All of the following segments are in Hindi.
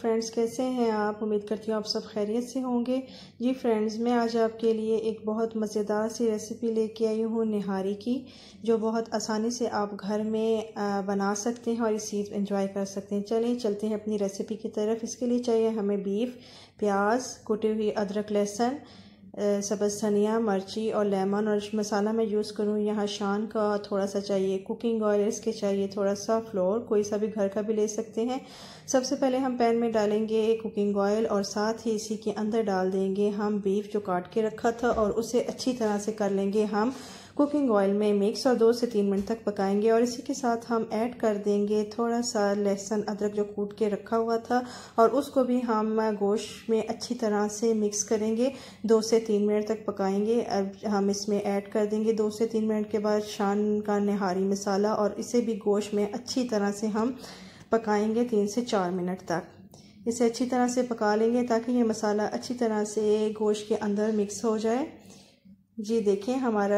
फ्रेंड्स कैसे हैं आप उम्मीद करती हूँ आप सब खैरियत से होंगे जी फ्रेंड्स मैं आज आपके लिए एक बहुत मज़ेदार सी रेसिपी लेके आई हूँ निहारी की जो बहुत आसानी से आप घर में बना सकते हैं और इस चीज़ इंजॉय कर सकते हैं चलें चलते हैं अपनी रेसिपी की तरफ इसके लिए चाहिए हमें बीफ प्याज कुटी हुई अदरक लहसुन सबस्थनिया मिर्ची और लेमन और मसाला मैं यूज़ करूँ यहाँ शान का थोड़ा सा चाहिए कुकिंग ऑयल इसके चाहिए थोड़ा सा फ्लोर कोई सा भी घर का भी ले सकते हैं सबसे पहले हम पैन में डालेंगे कुकिंग ऑयल और साथ ही इसी के अंदर डाल देंगे हम बीफ जो काट के रखा था और उसे अच्छी तरह से कर लेंगे हम कुकिंग ऑयल में मिक्स और दो से तीन मिनट तक पकाएंगे और इसी के साथ हम ऐड कर देंगे थोड़ा सा लहसुन अदरक जो कूट के रखा हुआ था और उसको भी हम गोश्त में अच्छी तरह से मिक्स करेंगे दो से तीन मिनट तक पकाएंगे अब हम इसमें ऐड कर देंगे दो से तीन मिनट के बाद शान का नहारी मसाला और इसे भी गोश्त में अच्छी तरह से हम पकाएंगे तीन से चार मिनट तक इसे अच्छी तरह से पका लेंगे ताकि ये मसाला अच्छी तरह से गोश्त के अंदर मिक्स हो जाए जी देखें हमारा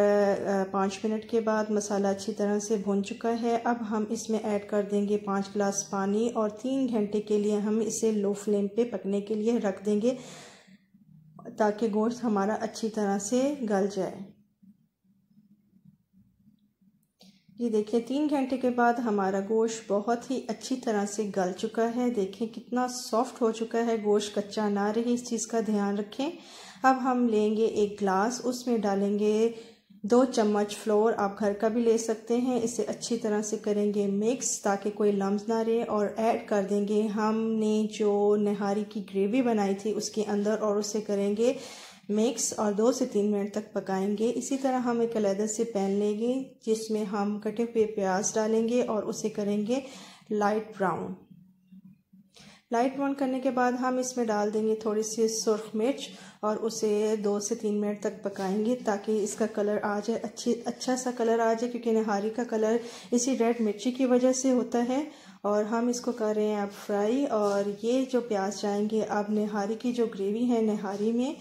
पाँच मिनट के बाद मसाला अच्छी तरह से भुन चुका है अब हम इसमें ऐड कर देंगे पाँच गिलास पानी और तीन घंटे के लिए हम इसे लो फ्लेम पे पकने के लिए रख देंगे ताकि गोश्त हमारा अच्छी तरह से गल जाए ये देखिए तीन घंटे के बाद हमारा गोश्त बहुत ही अच्छी तरह से गल चुका है देखें कितना सॉफ्ट हो चुका है गोश्त कच्चा ना रहे इस चीज़ का ध्यान रखें अब हम लेंगे एक ग्लास उसमें डालेंगे दो चम्मच फ्लोर आप घर का भी ले सकते हैं इसे अच्छी तरह से करेंगे मिक्स ताकि कोई लम्ब ना रहे और ऐड कर देंगे हमने जो नहारी की ग्रेवी बनाई थी उसके अंदर और उसे करेंगे मिक्स और दो से तीन मिनट तक पकाएंगे इसी तरह हम एक अलहदा से पैन लेंगे जिसमें हम कटे हुए प्याज डालेंगे और उसे करेंगे लाइट ब्राउन लाइट ब्राउन करने के बाद हम इसमें डाल देंगे थोड़ी सी सुरख मिर्च और उसे दो से तीन मिनट तक पकाएंगे ताकि इसका कलर आ जाए अच्छी अच्छा सा कलर आ जाए क्योंकि नहारी का कलर इसी रेड मिर्ची की वजह से होता है और हम इसको कर रहे हैं अब फ्राई और ये जो प्याज जाएंगे अब नहारी की जो ग्रेवी है नहारी में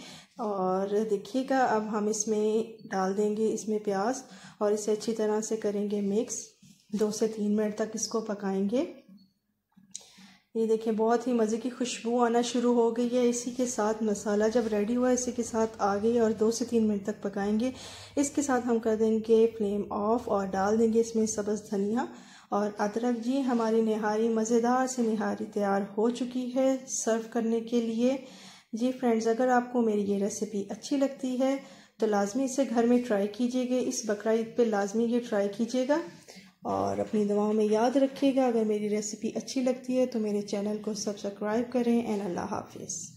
और देखिएगा अब हम इसमें डाल देंगे इसमें प्याज और इसे अच्छी तरह से करेंगे मिक्स दो से तीन मिनट तक इसको पकाएंगे ये देखें बहुत ही मज़े की खुशबू आना शुरू हो गई है इसी के साथ मसाला जब रेडी हुआ इसी के साथ आ गई और दो से तीन मिनट तक पकाएंगे इसके साथ हम कर देंगे फ्लेम ऑफ और डाल देंगे इसमें सब्ज़ धनिया और अदरक जी हमारी निहारी मज़ेदार सी निहारी तैयार हो चुकी है सर्व करने के लिए जी फ्रेंड्स अगर आपको मेरी ये रेसिपी अच्छी लगती है तो लाजमी इसे घर में ट्राई कीजिएगा इस बकरा ईद पर लाजमी ये ट्राई कीजिएगा और अपनी दवाओं में याद रखिएगा अगर मेरी रेसिपी अच्छी लगती है तो मेरे चैनल को सब्सक्राइब करें एंड अल्लाह हाफिज़